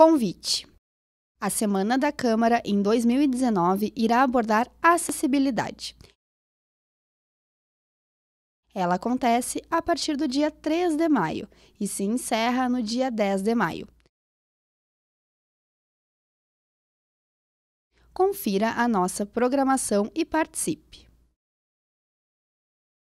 Convite. A Semana da Câmara, em 2019, irá abordar acessibilidade. Ela acontece a partir do dia 3 de maio e se encerra no dia 10 de maio. Confira a nossa programação e participe.